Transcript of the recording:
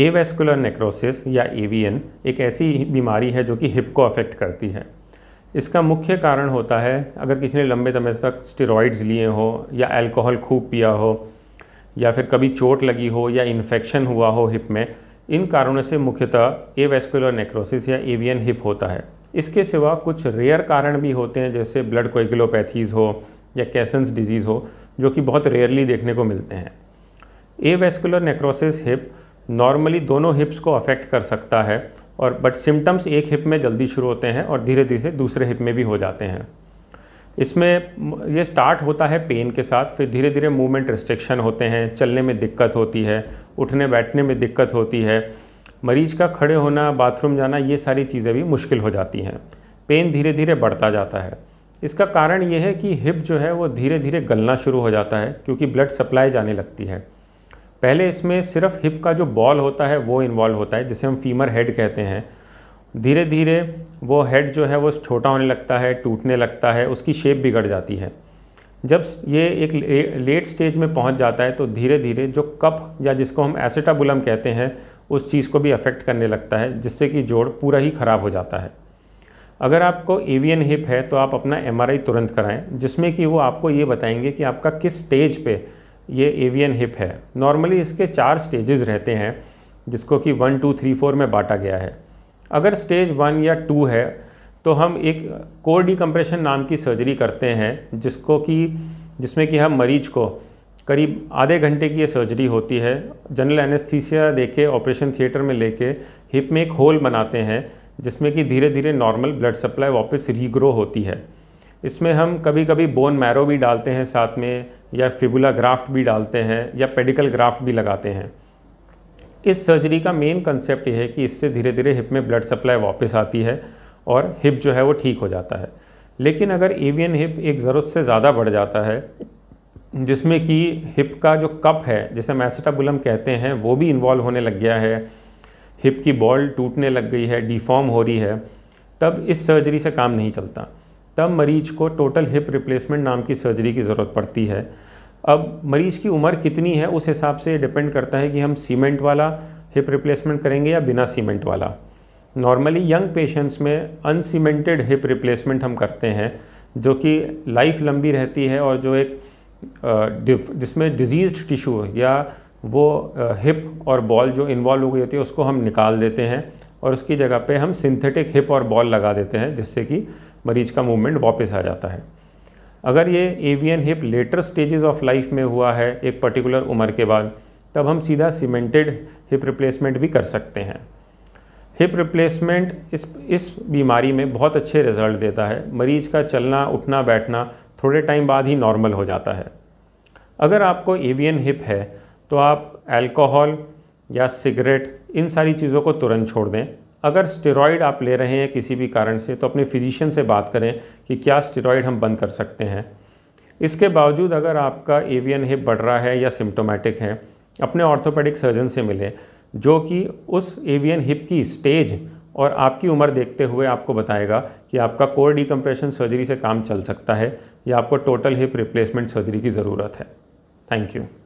avascular necrosis या AVN एक ऐसी बीमारी है जो कि हिप को अफेक्ट करती है इसका मुख्य कारण होता है अगर किसी ने लंबे समय तक स्टेरॉइड्स लिए हो या अल्कोहल खूब पिया हो या फिर कभी चोट लगी हो या इन्फेक्शन हुआ हो हिप में इन कारणों से मुख्यतः एवेस्कुलर नेक्रोसिस या एवियन हिप होता है इसके सिवा कुछ रेयर कारण भी होते हैं जैसे ब्लड कोइगलोपैथीज़ हो या कैसन्स डिजीज़ हो जो कि बहुत रेयरली देखने को मिलते हैं एवेस्कुलर नेक्रोसिस हिप नॉर्मली दोनों हिप्स को अफेक्ट कर सकता है और बट सिम्टम्स एक हिप में जल्दी शुरू होते हैं और धीरे धीरे दूसरे हिप में भी हो जाते हैं इसमें ये स्टार्ट होता है पेन के साथ फिर धीरे धीरे मूवमेंट रिस्ट्रिक्शन होते हैं चलने में दिक्कत होती है उठने बैठने में दिक्कत होती है मरीज़ का खड़े होना बाथरूम जाना ये सारी चीज़ें भी मुश्किल हो जाती हैं पेन धीरे धीरे बढ़ता जाता है इसका कारण ये है कि हिप जो है वो धीरे धीरे गलना शुरू हो जाता है क्योंकि ब्लड सप्लाई जाने लगती है पहले इसमें सिर्फ हिप का जो बॉल होता है वो इन्वॉल्व होता है जिसे हम फीमर हेड कहते हैं धीरे धीरे वो हेड जो है वो छोटा होने लगता है टूटने लगता है उसकी शेप बिगड़ जाती है जब ये एक लेट स्टेज में पहुंच जाता है तो धीरे धीरे जो कप या जिसको हम एसिटाबुलम कहते हैं उस चीज़ को भी अफेक्ट करने लगता है जिससे कि जोड़ पूरा ही ख़राब हो जाता है अगर आपको एवियन हिप है तो आप अपना एमआरआई तुरंत कराएं जिसमें कि वो आपको ये बताएंगे कि आपका किस स्टेज पे ये एवियन हिप है नॉर्मली इसके चार स्टेजेस रहते हैं जिसको कि वन टू थ्री फोर में बांटा गया है अगर स्टेज वन या टू है तो हम एक कोर डिकम्प्रेशन नाम की सर्जरी करते हैं जिसको कि जिसमें कि हम मरीज को करीब आधे घंटे की ये सर्जरी होती है जनरल एनेस्थीसिया देके ऑपरेशन थिएटर में लेके हिप में एक होल बनाते हैं जिसमें कि धीरे धीरे नॉर्मल ब्लड सप्लाई वापस रीग्रो होती है इसमें हम कभी कभी बोन मैरो भी डालते हैं साथ में या फिबुला ग्राफ्ट भी डालते हैं या पेडिकल ग्राफ्ट भी लगाते हैं इस सर्जरी का मेन कंसेप्ट यह है कि इससे धीरे धीरे हिप में ब्लड सप्लाई वापस आती है और हिप जो है वो ठीक हो जाता है लेकिन अगर एवियन हिप एक ज़रूरत से ज़्यादा बढ़ जाता है जिसमें कि हिप का जो कप है जिसे मैसेटाबुलम कहते हैं वो भी इन्वॉल्व होने लग गया है हिप की बॉल टूटने लग गई है डिफॉर्म हो रही है तब इस सर्जरी से काम नहीं चलता तब मरीज को टोटल हिप रिप्लेसमेंट नाम की सर्जरी की ज़रूरत पड़ती है अब मरीज़ की उम्र कितनी है उस हिसाब से डिपेंड करता है कि हम सीमेंट वाला हिप रिप्लेसमेंट करेंगे या बिना सीमेंट वाला नॉर्मली यंग पेशेंट्स में अनसीमेंटेड हिप रिप्लेसमेंट हम करते हैं जो कि लाइफ लंबी रहती है और जो एक जिसमें डिजीज टिश्यू या वो हिप और बॉल जो इन्वॉल्व हो गई होती है उसको हम निकाल देते हैं और उसकी जगह पे हम सिंथेटिक हिप और बॉल लगा देते हैं जिससे कि मरीज का मूवमेंट वापस आ जाता है अगर ये AVN hip later stages of life में हुआ है एक पर्टिकुलर उम्र के बाद तब हम सीधा सीमेंटेड हिप रिप्लेसमेंट भी कर सकते हैं हिप रिप्लेसमेंट इस इस बीमारी में बहुत अच्छे रिजल्ट देता है मरीज का चलना उठना बैठना थोड़े टाइम बाद ही नॉर्मल हो जाता है अगर आपको एवियन हिप है तो आप अल्कोहल या सिगरेट इन सारी चीज़ों को तुरंत छोड़ दें अगर स्टेरॉइड आप ले रहे हैं किसी भी कारण से तो अपने फिजिशियन से बात करें कि क्या स्टेरॉयड हम बंद कर सकते हैं इसके बावजूद अगर आपका एवियन हिप बढ़ रहा है या सिम्टोमेटिक है अपने ऑर्थोपेडिक सर्जन से मिलें जो कि उस एवियन हिप की स्टेज और आपकी उम्र देखते हुए आपको बताएगा कि आपका कोर डिकम्प्रेशन सर्जरी से काम चल सकता है या आपको टोटल हिप रिप्लेसमेंट सर्जरी की ज़रूरत है थैंक यू